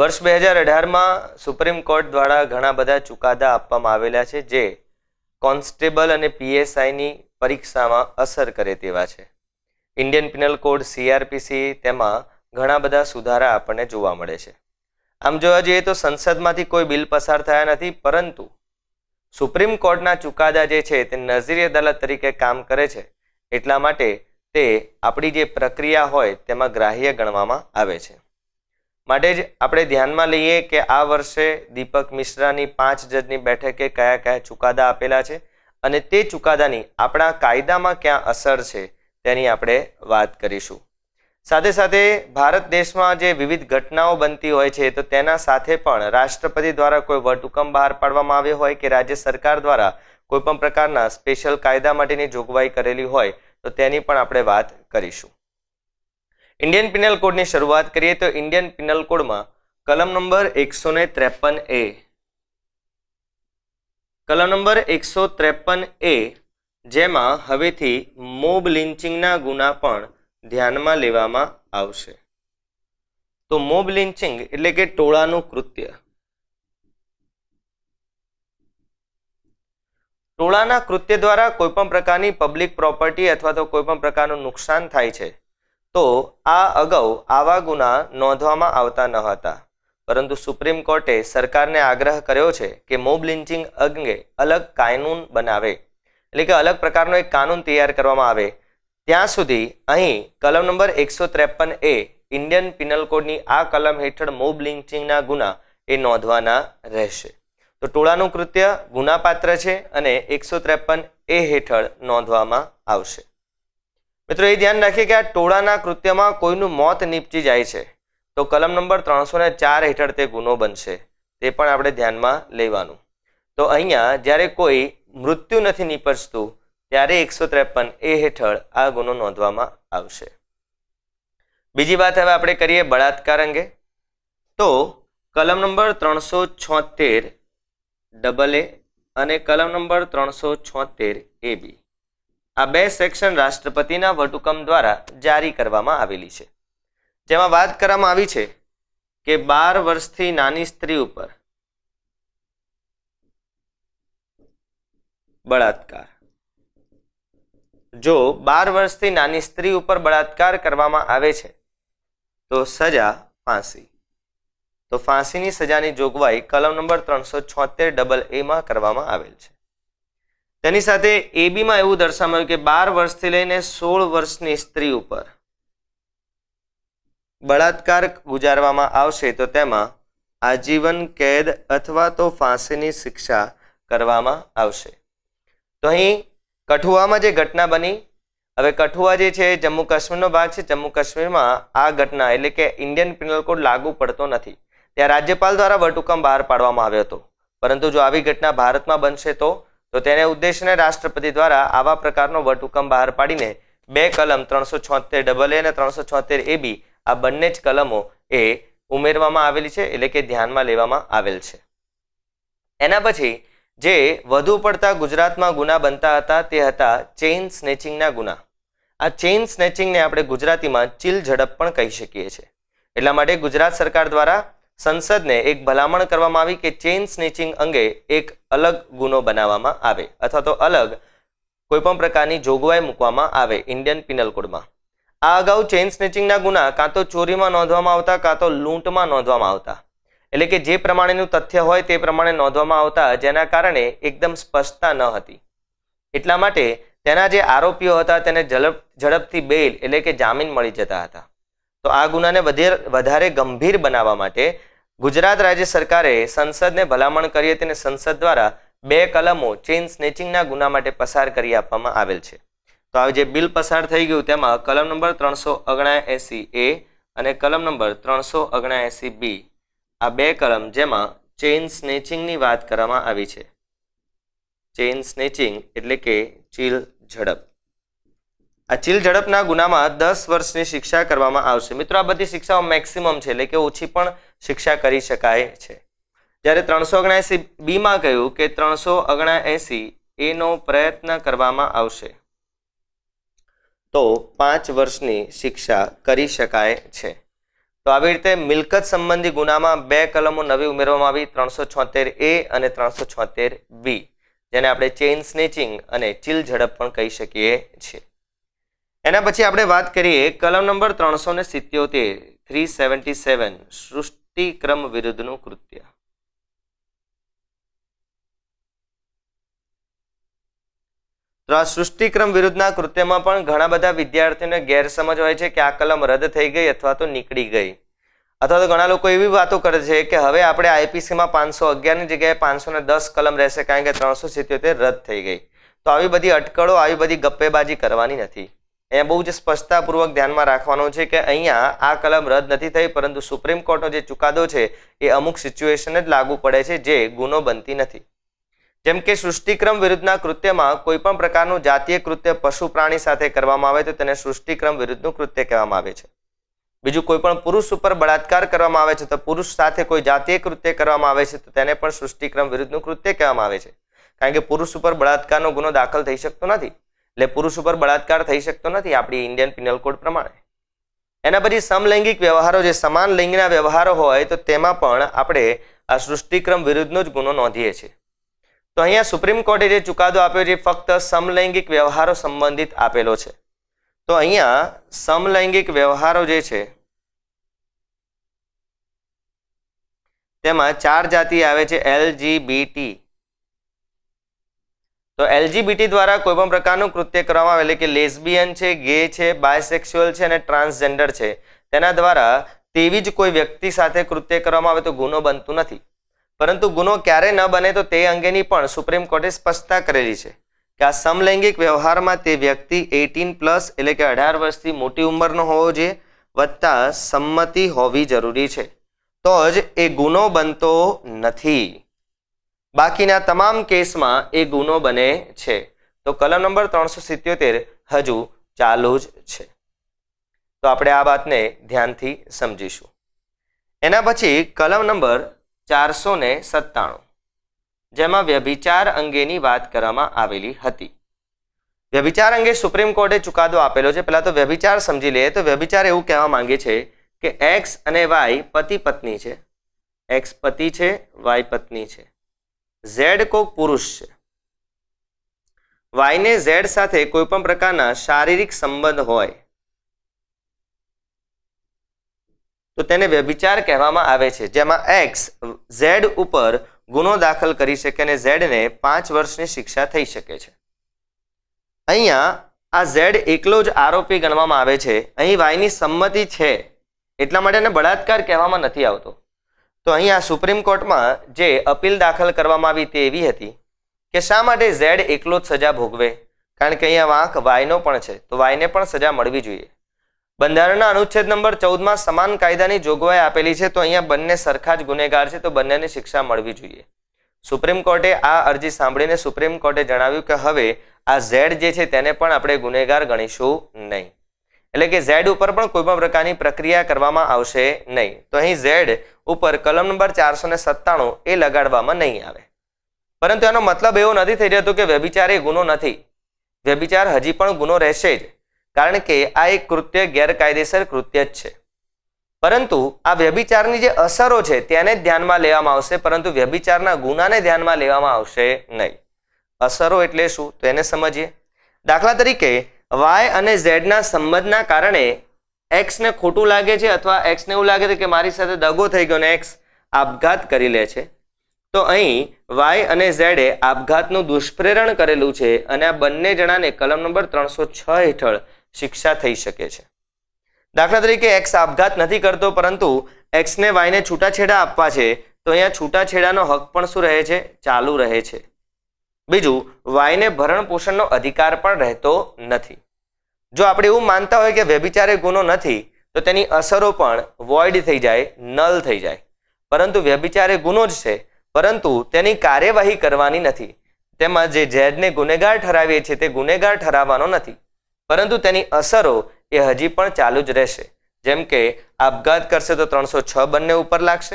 વર્ષ બે હજાર અઢારમાં સુપ્રીમ કોર્ટ દ્વારા ઘણા બધા ચુકાદા આપવામાં આવેલા છે જે કોન્સ્ટેબલ અને પીએસઆઈની પરીક્ષામાં અસર કરે તેવા છે ઇન્ડિયન પિનલ કોડ સીઆરપીસી તેમાં ઘણા બધા સુધારા આપણને જોવા મળે છે આમ જોવા જઈએ તો સંસદમાંથી કોઈ બિલ પસાર થયા નથી પરંતુ સુપ્રીમ કોર્ટના ચુકાદા જે છે તે નઝીરી અદાલત તરીકે કામ કરે છે એટલા માટે તે આપણી જે પ્રક્રિયા હોય તેમાં ગ્રાહ્ય ગણવામાં આવે છે માટે જ આપણે ધ્યાનમાં લઈએ કે આ વર્ષે દીપક મિશ્રાની પાંચ જજની બેઠકે કયા કયા ચુકાદા આપેલા છે અને તે ચુકાદાની આપણા કાયદામાં ક્યાં અસર છે તેની આપણે વાત કરીશું સાથે સાથે ભારત દેશમાં જે વિવિધ ઘટનાઓ બનતી હોય છે તો તેના સાથે પણ રાષ્ટ્રપતિ દ્વારા કોઈ વટહુકમ બહાર પાડવામાં આવ્યો હોય કે રાજ્ય સરકાર દ્વારા કોઈપણ પ્રકારના સ્પેશિયલ કાયદા માટેની જોગવાઈ કરેલી હોય તો તેની પણ આપણે વાત કરીશું ઇન્ડિયન પિનલ કોડની શરૂઆત કરીએ તો ઇન્ડિયન પિનલ કોડમાં કલમ નંબર એકસો ને ત્રેપન એ કલમ નંબર એકસો ત્રેપન એ જેમાં હવેથી મોબ લિન્ચિંગના ગુના પણ ધ્યાનમાં લેવામાં આવશે તો મોબ લિન્ચિંગ એટલે કે ટોળાનું કૃત્ય ટોળાના કૃત્ય દ્વારા કોઈપણ પ્રકારની પબ્લિક પ્રોપર્ટી અથવા તો કોઈપણ પ્રકારનું નુકસાન થાય છે તો આ અગાઉ આવા ગુના નોંધવામાં આવતા ન હતા પરંતુ સુપ્રીમ કોર્ટે સરકારને આગ્રહ કર્યો છે કે મોબ લિન્ચિંગ અંગે અલગ કાયનૂન બનાવે એટલે કે અલગ પ્રકારનો એક કાનૂન તૈયાર કરવામાં આવે ત્યાં સુધી અહીં કલમ નંબર એકસો ત્રેપન એ ઇન્ડિયન પિનલ કોડની આ કલમ હેઠળ મોબ લિન્ચિંગના ગુના એ નોંધવાના રહેશે તો ટોળાનું કૃત્ય ગુનાપાત્ર છે અને એકસો ત્રેપન એ હેઠળ નોંધવામાં આવશે મિત્રો એ ધ્યાન રાખીએ કે આ ટોળાના કૃત્યમાં કોઈનું મોત નીપજી જાય છે તો કલમ નંબર ત્રણસો ને ચાર હેઠળ તે ગુનો બનશે તે પણ આપણે ધ્યાનમાં લેવાનું તો અહીંયા જ્યારે કોઈ મૃત્યુ નથી નીપજતું ત્યારે એકસો ત્રેપન એ હેઠળ આ ગુનો નોંધવામાં આવશે બીજી વાત હવે આપણે કરીએ બળાત્કાર અંગે તો કલમ નંબર ત્રણસો છોતેર ડબલ એ અને કલમ નંબર ત્રણસો છોતેર એ બી આ બે સેક્શન રાષ્ટ્રપતિના વટુકમ દ્વારા જારી કરવામાં આવેલી છે જેમાં વાત કરવામાં આવી છે કે બાર વર્ષથી નાની સ્ત્રી ઉપર બળાત્કાર જો બાર વર્ષથી નાની સ્ત્રી ઉપર બળાત્કાર કરવામાં આવે છે તો સજા ફાંસી તો ફાંસીની સજાની જોગવાઈ કલમ નંબર ત્રણસો છોતેર ડબલ એમાં કરવામાં આવેલ છે તેની સાથે એબીમાં એવું દર્શાવ્યું કે બાર વર્ષથી લઈને સોળ વર્ષની સ્ત્રી ઉપર બળાત્કાર ગુજારવામાં આવશે તો તેમાં આજીવન કેદ અથવા તો ફાંસીની શિક્ષા કરવામાં આવશે તો અહીં કઠુઆમાં જે ઘટના બની હવે કઠુઆ જે છે જમ્મુ કાશ્મીરનો ભાગ છે જમ્મુ કાશ્મીરમાં આ ઘટના એટલે કે ઇન્ડિયન પિનલ કોડ લાગુ પડતો નથી ત્યાં રાજ્યપાલ દ્વારા વટહુકમ બહાર પાડવામાં આવ્યો હતો પરંતુ જો આવી ઘટના ભારતમાં બનશે તો તો તેને ઉદ્દેશીને રાષ્ટ્રપતિ દ્વારા આવા પ્રકારનો વટહુકમ બહાર પાડીને બે કલમ ત્રણસો છોતેર ડબલ એ અને ત્રણસો છોતેર એ બી આ બંને જ કલમો એ ઉમેરવામાં આવેલી છે એટલે કે ધ્યાનમાં લેવામાં આવેલ છે એના પછી જે વધુ પડતા ગુજરાતમાં ગુના બનતા હતા તે હતા ચેઇન સ્નેચિંગના ગુના આ ચેઇન સ્નેચિંગને આપણે ગુજરાતીમાં ચીલ ઝડપ પણ કહી શકીએ છીએ એટલા માટે ગુજરાત સરકાર દ્વારા સંસદને એક ભલામણ કરવામાં આવી કે ચેઇન સ્નેચિંગ અંગે એક અલગ ગુનો બનાવવામાં આવે અથવા તો અલગ કોઈપણ પ્રકારની જોગવાઈ મૂકવામાં આવે ઇન્ડિયન પિનલ કોડમાં આ અગાઉ ચેઇન સ્નેચિંગના ગુના કાં તો ચોરીમાં નોંધવામાં આવતા કાં તો લૂંટમાં નોંધવામાં આવતા એટલે કે જે પ્રમાણેનું તથ્ય હોય તે પ્રમાણે નોંધવામાં આવતા જેના કારણે એકદમ સ્પષ્ટતા ન હતી એટલા માટે તેના જે આરોપીઓ હતા તેને ઝડપ ઝડપથી બેલ એટલે કે જામીન મળી જતા હતા તો આ ગુનાને વધારે ગંભીર બનાવવા માટે ગુજરાત રાજ્ય સરકારે સંસદને ભલામણ કરી હતી અને સંસદ દ્વારા બે કલમો ચેઇન સ્નેચિંગના ગુના માટે પસાર કરી આપવામાં આવેલ છે તો આ જે બિલ પસાર થઈ ગયું તેમાં કલમ નંબર ત્રણસો ઓગણએસી એ અને કલમ નંબર ત્રણસો ઓગણએસી બી આ બે કલમ જેમાં ચેઇન સ્નેચિંગની વાત કરવામાં આવી છે ચેઇન સ્નેચિંગ એટલે કે ચીલ ઝડપ આ ચીલ ઝડપના ગુનામાં દસ વર્ષની શિક્ષા કરવામાં આવશે મિત્રો આ બધી શિક્ષાઓ મેક્સિમમ છે એટલે કે ઓછી પણ શિક્ષા કરી શકાય છે જ્યારે ત્રણસો ઓગણએસી બીમાં કહ્યું કે ત્રણસો ઓગણએસી એનો પ્રયત્ન કરવામાં આવશે તો પાંચ વર્ષની શિક્ષા કરી શકાય છે તો આવી રીતે મિલકત સંબંધી ગુનામાં બે કલમો નવી ઉમેરવામાં આવી ત્રણસો છોતેર એ અને ત્રણસો છોતેર બી જેને આપણે ચેઇન સ્નેચિંગ અને ચીલ ઝડપ પણ કહી શકીએ છીએ એના પછી આપણે વાત કરીએ કલમ નંબર ત્રણસો ને સિત્યોતેર થ્રી સેવન્ટી સેવન સૃષ્ટિક્રમ વિરુદ્ધનું કૃત્ય તો આ સૃષ્ટિક્રમ વિરુદ્ધના કૃત્યમાં પણ ઘણા બધા વિદ્યાર્થીઓને ગેરસમજ હોય છે કે આ કલમ રદ થઈ ગઈ અથવા તો નીકળી ગઈ અથવા તો ઘણા લોકો એવી વાતો કરે છે કે હવે આપણે આઈપીસીમાં પાંચસો અગિયારની જગ્યાએ પાંચસો ને દસ કલમ રહેશે કારણ કે ત્રણસો સિત્યોતેર રદ થઈ ગઈ તો આવી બધી અટકળો આવી બધી ગપ્પેબાજી કરવાની નથી અહીંયા બહુ જ સ્પષ્ટતાપૂર્વક ધ્યાનમાં રાખવાનો છે કે અહીંયા આ કલમ રદ નથી થઈ પરંતુ સુપ્રીમ કોર્ટનો જે ચુકાદો છે એ અમુક સિચ્યુએશન જ લાગુ પડે છે જે ગુનો બનતી નથી જેમ કે સૃષ્ટિક્રમ વિરુદ્ધના કૃત્યમાં કોઈપણ પ્રકારનું જાતીય કૃત્ય પશુ પ્રાણી સાથે કરવામાં આવે તો તેને સૃષ્ટિક્રમ વિરુદ્ધનું કૃત્ય કહેવામાં આવે છે બીજું કોઈ પણ પુરુષ ઉપર બળાત્કાર કરવામાં આવે છે તો પુરુષ સાથે કોઈ જાતીય કૃત્ય કરવામાં આવે છે તો તેને પણ સૃષ્ટિક્રમ વિરુદ્ધનું કૃત્ય કહેવામાં આવે છે કારણ કે પુરુષ ઉપર બળાત્કારનો ગુનો દાખલ થઈ શકતો નથી એટલે પુરુષ ઉપર બળાત્કાર થઈ શકતો નથી આપણી ઇન્ડિયન પિનલ કોડ પ્રમાણે એના પછી સમલૈંગિક વ્યવહારો જે સમાન લિંગના વ્યવહારો હોય તો તેમાં પણ આપણે આ સૃષ્ટિક્રમ વિરુદ્ધનો જ ગુનો નોંધીએ છીએ તો અહીંયા સુપ્રીમ કોર્ટે જે ચુકાદો આપ્યો છે ફક્ત સમલૈંગિક વ્યવહારો સંબંધિત આપેલો છે તો અહીંયા સમલૈંગિક વ્યવહારો જે છે તેમાં ચાર જાતિ આવે છે એલ જી તો એલજીબીટી દ્વારા કોઈપણ પ્રકારનું કૃત્ય કરવામાં આવે એટલે કે લેસબિયન છે ગે છે બાયસેક્સ્યુઅલ છે અને ટ્રાન્સજેન્ડર છે તેના દ્વારા તેવી જ કોઈ વ્યક્તિ સાથે કૃત્ય કરવામાં આવે તો ગુનો બનતો નથી પરંતુ ગુનો ક્યારે ન બને તો તે અંગેની પણ સુપ્રીમ કોર્ટે સ્પષ્ટતા કરેલી છે કે આ સમલૈંગિક વ્યવહારમાં તે વ્યક્તિ એટીન પ્લસ એટલે કે અઢાર વર્ષથી મોટી ઉંમરનો હોવો જોઈએ વત્તા સંમતિ હોવી જરૂરી છે તો જ એ ગુનો બનતો નથી બાકીના તમામ કેસમાં એ ગુનો બને છે તો કલમ નંબર ત્રણસો સિત્યોતેર હજુ ચાલુ જ છે તો આપણે આ વાતને ધ્યાનથી સમજીશું એના પછી કલમ નંબર ચારસો ને સત્તાણું જેમાં વ્યભિચાર અંગેની વાત કરવામાં આવેલી હતી વ્યભિચાર અંગે સુપ્રીમ કોર્ટે ચુકાદો આપેલો છે પહેલાં તો વ્યભિચાર સમજી લઈએ તો વ્યભિચાર એવું કહેવા માંગે છે કે એક્સ અને વાય પતિ પત્ની છે એક્સ પતિ છે વાય પત્ની છે ઝેડ કોક પુરુષ છે વાયને ઝેડ સાથે કોઈ પણ પ્રકારના શારીરિક સંબંધ હોય તો તેને વ્યભિચાર કહેવામાં આવે છે જેમાં એક્સ ઝેડ ઉપર ગુનો દાખલ કરી શકે અને ઝેડને પાંચ વર્ષની શિક્ષા થઈ શકે છે અહીંયા આ ઝેડ એકલો જ આરોપી ગણવામાં આવે છે અહીં વાયની સંમતિ છે એટલા માટે એને બળાત્કાર કહેવામાં નથી આવતો તો અહીંયા સુપ્રીમ કોર્ટમાં જે અપીલ દાખલ કરવામાં આવી તે એવી હતી કે શા માટે ઝેડ એકલો જ સજા ભોગવે કારણ કે અહીંયા વાંક વાયનો પણ છે તો વાયને પણ સજા મળવી જોઈએ બંધારણના અનુચ્છેદ નંબર ચૌદમાં સમાન કાયદાની જોગવાઈ આપેલી છે તો અહીંયા બંને સરખા જ ગુનેગાર છે તો બંનેને શિક્ષા મળવી જોઈએ સુપ્રીમ કોર્ટે આ અરજી સાંભળીને સુપ્રીમ કોર્ટે જણાવ્યું કે હવે આ ઝેડ જે છે તેને પણ આપણે ગુનેગાર ગણીશું નહીં એટલે કે ઝેડ ઉપર પણ કોઈ પણ પ્રકારની પ્રક્રિયા કરવામાં આવશે નહીં તો અહીં ઝેડ ઉપર કલમ નંબર ચારસો એ લગાડવામાં નહીં આવે પરંતુ એનો મતલબ એવો નથી થઈ રહ્યો કે વ્યભિચાર એ ગુનો નથી વ્યભિચાર હજી પણ ગુનો રહેશે જ કારણ કે આ એક કૃત્ય ગેરકાયદેસર કૃત્ય જ છે પરંતુ આ વ્યભિચારની જે અસરો છે તેને જ ધ્યાનમાં લેવામાં આવશે પરંતુ વ્યભિચારના ગુનાને ધ્યાનમાં લેવામાં આવશે નહીં અસરો એટલે શું તો એને સમજીએ દાખલા તરીકે વાય અને ઝેડના સંબંધના કારણે એક્સને ખોટું લાગે છે અથવા એક્સને એવું લાગે છે કે મારી સાથે દગો થઈ ગયો ને એક્સ આપઘાત કરી લે છે તો અહીં વાય અને ઝેડે આપઘાતનું દુષ્પ્રેરણ કરેલું છે અને આ બંને જણાને કલમ નંબર ત્રણસો છ હેઠળ શિક્ષા થઈ શકે છે દાખલા તરીકે એક્સ આપઘાત નથી કરતો પરંતુ એક્સને વાયને છૂટાછેડા આપવા છે તો અહીંયા છૂટાછેડાનો હક પણ શું રહે છે ચાલુ રહે છે બીજું વાયને ભરણ પોષણનો અધિકાર પણ રહેતો નથી જો આપણે એવું માનતા હોય કે વ્યભિચારે ગુનો નથી તો તેની અસરો પણ વોઇડ થઈ જાય નલ થઈ જાય પરંતુ વ્યભિચારે ગુનો જ છે પરંતુ તેની કાર્યવાહી કરવાની નથી તેમાં જે ઝેડને ગુનેગાર ઠરાવીએ છીએ તે ગુનેગાર ઠરાવવાનો નથી પરંતુ તેની અસરો એ હજી પણ ચાલુ જ રહેશે જેમ કે આપઘાત કરશે તો ત્રણસો છ બંને ઉપર લાગશે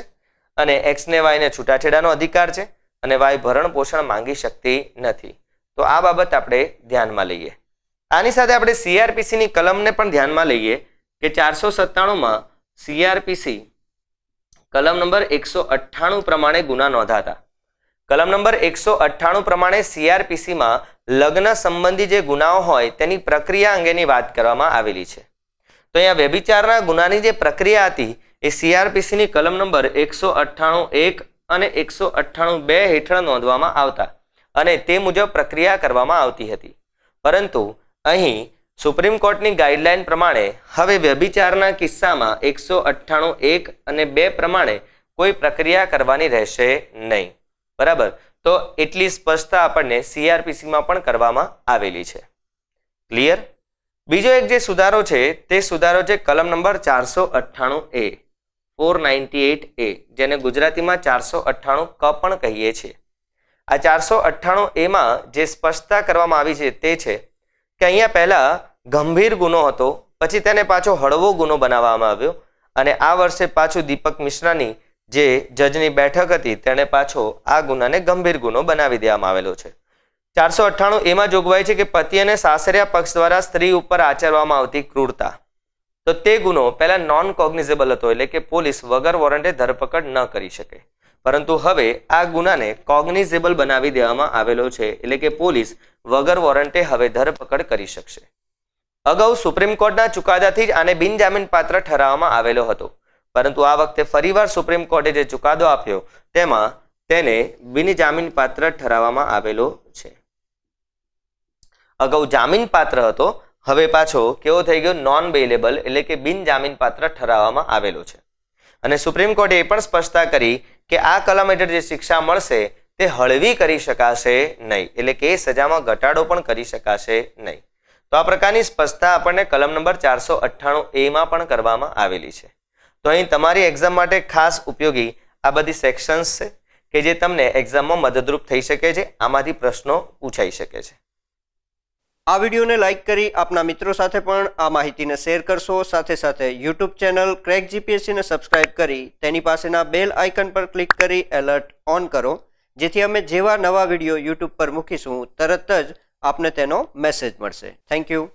અને એક્સને વાયને છૂટાછેડાનો અધિકાર છે અને વાય ભરણ પોષણ માંગી શકતી નથી તો આ બાબત આપણે ધ્યાનમાં લઈએ આની સાથે આપણે સીઆરપીસીની કલમને પણ ધ્યાનમાં લઈએ કે ચારસો સત્તાણુંમાં સીઆરપીસી કલમ નંબર એકસો અઠ્ઠાણું પ્રમાણે ગુના નોંધાતા કલમ નંબર એકસો અઠ્ઠાણું પ્રમાણે સીઆરપીસીમાં લગ્ન સંબંધી જે ગુનાઓ હોય તેની પ્રક્રિયા અંગેની વાત કરવામાં આવેલી છે તો અહીંયા વ્યભિચારના ગુનાની જે પ્રક્રિયા હતી એ સીઆરપીસીની કલમ નંબર એકસો અઠ્ઠાણું એક અને એકસો અઠ્ઠાણું બે હેઠળ નોંધવામાં આવતા અને તે મુજબ પ્રક્રિયા કરવામાં આવતી હતી પરંતુ અહીં સુપ્રીમ કોર્ટની ગાઈડલાઇન પ્રમાણે હવે વ્યભિચારના કિસ્સામાં એકસો અઠ્ઠાણું એક અને બે પ્રમાણે કોઈ પ્રક્રિયા કરવાની રહેશે નહીં બરાબર તો એટલી સ્પષ્ટતા આપણને સીઆરપીસીમાં પણ કરવામાં આવેલી છે ક્લિયર બીજો એક જે સુધારો છે તે સુધારો છે કલમ નંબર ચારસો અઠ્ઠાણું એ ફોર નાઇન્ટી એટ એ જેને ગુજરાતીમાં ચારસો અઠ્ઠાણું ક પણ કહીએ છીએ આ ચારસો અઠ્ઠાણું એમાં જે સ્પષ્ટતા કરવામાં આવી છે તે છે કે અહીંયા પહેલાં ગંભીર ગુનો હતો પછી તેને પાછો હળવો ગુનો બનાવવામાં આવ્યો અને આ વર્ષે પાછું દીપક મિશ્રાની જે જજની બેઠક હતી તેણે પાછો આ ગુનાને ગંભીર ગુનો બનાવી દેવામાં આવેલો છે ચારસો અઠ્ઠાણું એમાં જોગવાઈ છે કે પતિ અને સાસરિયા પક્ષ દ્વારા સ્ત્રી ઉપર આચરવામાં આવતી ક્રૂરતા તો તે ગુનો પહેલા નોન કોગ્નિઝેબલ હતો એટલે કે પોલીસ વગર વોરંટે ધરપકડ ન કરી શકે પરંતુ હવે આ ગુનાને કોગ્નિઝેબલ બનાવી દેવામાં આવેલો છે એટલે કે પોલીસ વગર વોરંટે હવે ધરપકડ કરી શકશે અગાઉ સુપ્રીમ કોર્ટના ચુકાદાથી જ આને બિનજામીન પાત્ર ઠરાવવામાં આવેલો હતો પરંતુ આ વખતે ફરીવાર સુપ્રીમ કોર્ટે જે ચુકાદો આપ્યો તેમાં તેને બિનજામીન પાત્ર ઠરાવવામાં આવેલો છે અગાઉ જામીન પાત્ર હતો હવે પાછો કેવો થઈ ગયો નોન બેલેબલ એટલે કે બિન જામીનપાત્ર ઠરાવવામાં આવેલો છે અને સુપ્રીમ કોર્ટે એ પણ સ્પષ્ટતા કરી કે આ કલમ હેઠળ જે શિક્ષા મળશે તે હળવી કરી શકાશે નહીં એટલે કે એ સજામાં ઘટાડો પણ કરી શકાશે નહીં તો આ પ્રકારની સ્પષ્ટતા આપણને કલમ નંબર ચારસો અઠ્ઠાણું એમાં પણ કરવામાં આવેલી છે તો અહીં તમારી એક્ઝામ માટે ખાસ ઉપયોગી આ બધી સેક્શન્સ છે કે જે તમને એક્ઝામમાં મદદરૂપ થઈ શકે છે આમાંથી પ્રશ્નો પૂછાઈ શકે છે આ વિડીયોને લાઇક કરી આપના મિત્રો સાથે પણ આ માહિતીને શેર કરશો સાથે સાથે યુટ્યુબ ચેનલ ક્રેક જીપીએસસીને સબસ્ક્રાઇબ કરી તેની પાસેના બેલ આઇકન પર ક્લિક કરી એલર્ટ ઓન કરો જેથી અમે જેવા નવા વિડીયો યુટ્યુબ પર મૂકીશું તરત જ આપને તેનો મેસેજ મળશે થેન્ક યુ